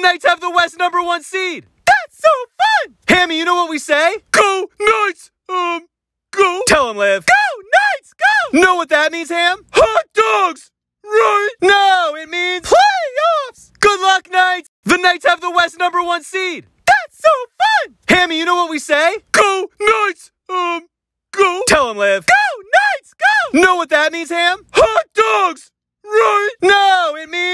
Knights have the West number one seed. That's so fun. Hammy, you know what we say? Go Knights. Um, go. Tell him, Liv. Go Knights. Go. Know what that means, Ham? Hot dogs. Right? No, it means playoffs. Good luck, Knights. The Knights have the West number one seed. That's so fun. Hammy, you know what we say? Go Knights. Um, go. Tell him, Liv. Go Knights. Go. Know what that means, Ham? Hot dogs. Right? No, it means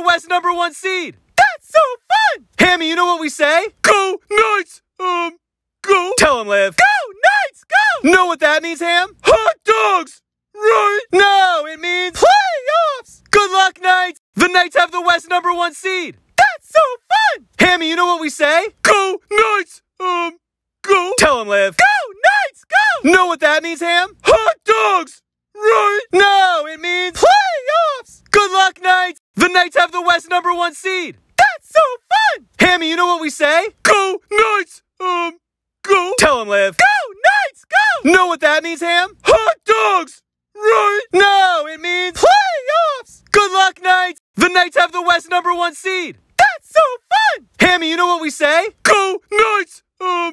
the West number one seed. That's so fun! Hammy, you know what we say? Go Knights! Um, go! Tell him, Liv. Go Knights, go! Know what that means, Ham? Hot dogs! Right? No, it means... Playoffs! Good luck, Knights! The Knights have the West number one seed. That's so fun! Hammy, you know what we say? Go Knights! Um, go! Tell him, Liv. Go Knights, go! Know what that means, Ham? Hot The Knights have the West number one seed. That's so fun. Hammy, you know what we say? Go Knights. Um, go. Tell him, Liv. Go Knights, go. Know what that means, Ham? Hot dogs. Right? No, it means playoffs. Good luck, Knights. The Knights have the West number one seed. That's so fun. Hammy, you know what we say? Go Knights. Um,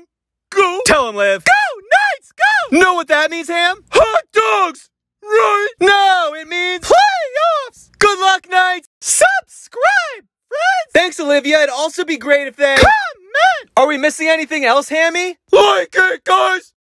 go. Tell him, Liv. Go Knights, go. Know what that means, Ham? Hot dogs. Thanks, Olivia. It'd also be great if they. Comment! Are we missing anything else, Hammy? Like it, guys!